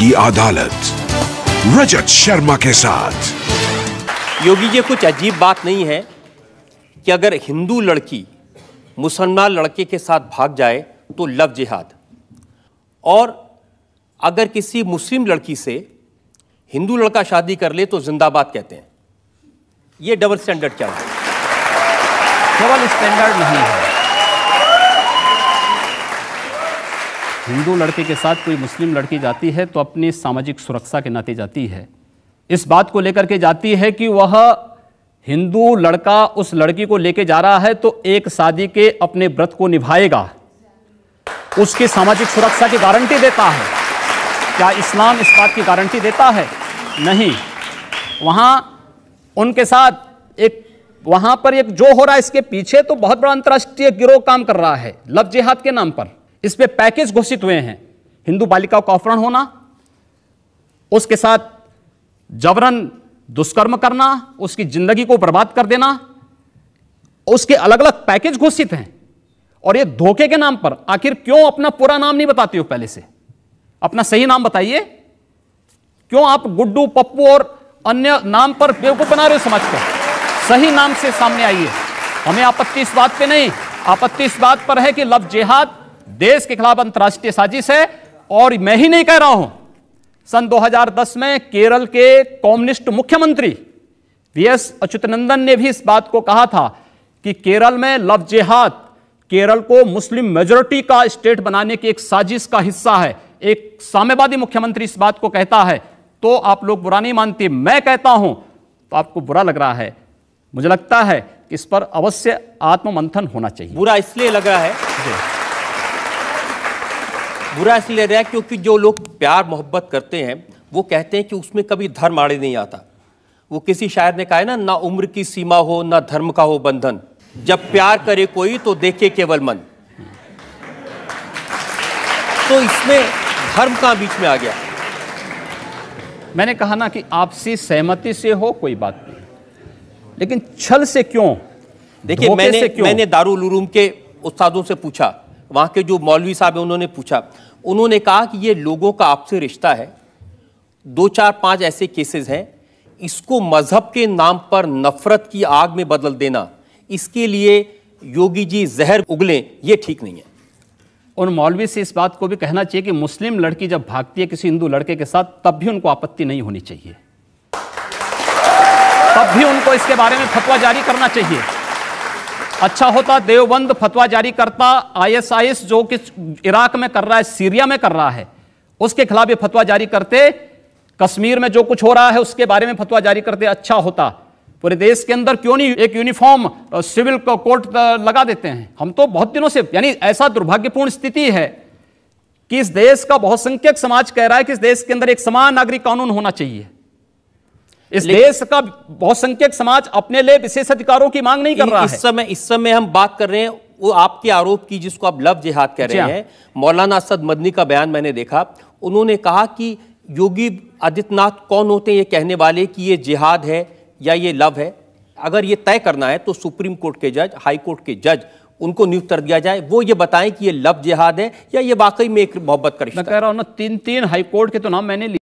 की अदालत रजत शर्मा के साथ योगी जी कुछ अजीब बात नहीं है कि अगर हिंदू लड़की मुसलमान लड़के के साथ भाग जाए तो लव जिहाद और अगर किसी मुस्लिम लड़की से हिंदू लड़का शादी कर ले तो जिंदाबाद कहते हैं ये डबल स्टैंडर्ड क्या है डबल स्टैंडर्ड नहीं है हिंदू लड़के के साथ कोई मुस्लिम लड़की जाती है तो अपनी सामाजिक सुरक्षा के नाते जाती है इस बात को लेकर के जाती है कि वह हिंदू लड़का उस लड़की को लेके जा रहा है तो एक शादी के अपने व्रत को निभाएगा उसकी सामाजिक सुरक्षा की गारंटी देता है क्या इस्लाम इस बात की गारंटी देता है नहीं वहाँ उनके साथ एक वहाँ पर एक जो हो रहा है इसके पीछे तो बहुत बड़ा अंतर्राष्ट्रीय गिरोह काम कर रहा है लव जिहाद के नाम पर पे पैकेज घोषित हुए हैं हिंदू बालिकाओं का अपहरण होना उसके साथ जबरन दुष्कर्म करना उसकी जिंदगी को बर्बाद कर देना उसके अलग अलग पैकेज घोषित हैं और ये धोखे के नाम पर आखिर क्यों अपना पूरा नाम नहीं बताते हो पहले से अपना सही नाम बताइए क्यों आप गुड्डू पप्पू और अन्य नाम पर बेवकूफ बना रहे हो समाज को सही नाम से सामने आइए हमें आपत्ति इस बात पे नहीं आपत्ति इस बात पर है कि लव जेहाद देश के खिलाफ अंतर्राष्ट्रीय साजिश है और मैं ही नहीं कह रहा हूं सन 2010 में केरल के कम्युनिस्ट मुख्यमंत्री वी एस अच्युतनंदन ने भी इस बात को कहा था कि केरल में लव जेहाद केरल को मुस्लिम मेजोरिटी का स्टेट बनाने की एक साजिश का हिस्सा है एक साम्यवादी मुख्यमंत्री इस बात को कहता है तो आप लोग बुरा नहीं मानते मैं कहता हूं तो आपको बुरा लग रहा है मुझे लगता है कि इस पर अवश्य आत्ममंथन होना चाहिए बुरा इसलिए लग रहा है बुरा इसलिए ले रहा है क्योंकि जो लोग प्यार मोहब्बत करते हैं वो कहते हैं कि उसमें कभी धर्म आड़े नहीं आता वो किसी शायर ने कहा है ना ना उम्र की सीमा हो ना धर्म का हो बंधन जब प्यार करे कोई तो देखे केवल मन तो इसमें धर्म का बीच में आ गया मैंने कहा ना कि आपसी सहमति से हो कोई बात नहीं लेकिन छल से क्यों देखिए मैंने क्यों? मैंने दारुल उलूम के उस्तादों से पूछा वहाँ के जो मौलवी साहब हैं उन्होंने पूछा उन्होंने कहा कि ये लोगों का आपसे रिश्ता है दो चार पांच ऐसे केसेस हैं इसको मज़हब के नाम पर नफ़रत की आग में बदल देना इसके लिए योगी जी जहर उगलें ये ठीक नहीं है उन मौलवी से इस बात को भी कहना चाहिए कि मुस्लिम लड़की जब भागती है किसी हिंदू लड़के के साथ तब भी उनको आपत्ति नहीं होनी चाहिए तब भी उनको इसके बारे में फतवा जारी करना चाहिए अच्छा होता देवबंद फतवा जारी करता आईएसआईएस जो कि इराक में कर रहा है सीरिया में कर रहा है उसके खिलाफ ये फतवा जारी करते कश्मीर में जो कुछ हो रहा है उसके बारे में फतवा जारी करते अच्छा होता पूरे देश के अंदर क्यों नहीं एक यूनिफॉर्म सिविल कोर्ट लगा देते हैं हम तो बहुत दिनों से यानी ऐसा दुर्भाग्यपूर्ण स्थिति है कि इस देश का बहुसंख्यक समाज कह रहा है कि इस देश के अंदर एक समान नागरिक कानून होना चाहिए इस देश का बहुसंख्यक समाज अपने लिए विशेष अधिकारों की मांग नहीं कर रहा इस है। समय इस समय हम बात कर रहे हैं वो आपके आरोप की जिसको आप लव जिहाद कह रहे हाँ। हैं मौलाना असद मदनी का बयान मैंने देखा उन्होंने कहा कि योगी आदित्यनाथ कौन होते हैं ये कहने वाले कि ये जिहाद है या ये लव है अगर ये तय करना है तो सुप्रीम कोर्ट के जज हाई कोर्ट के जज उनको नियुक्त कर दिया जाए वो ये बताएं कि ये लव जिहाद है या ये वाकई में एक मोहब्बत कर रिश्ता मैं कह रहा हूँ ना तीन तीन हाई कोर्ट के तो नाम मैंने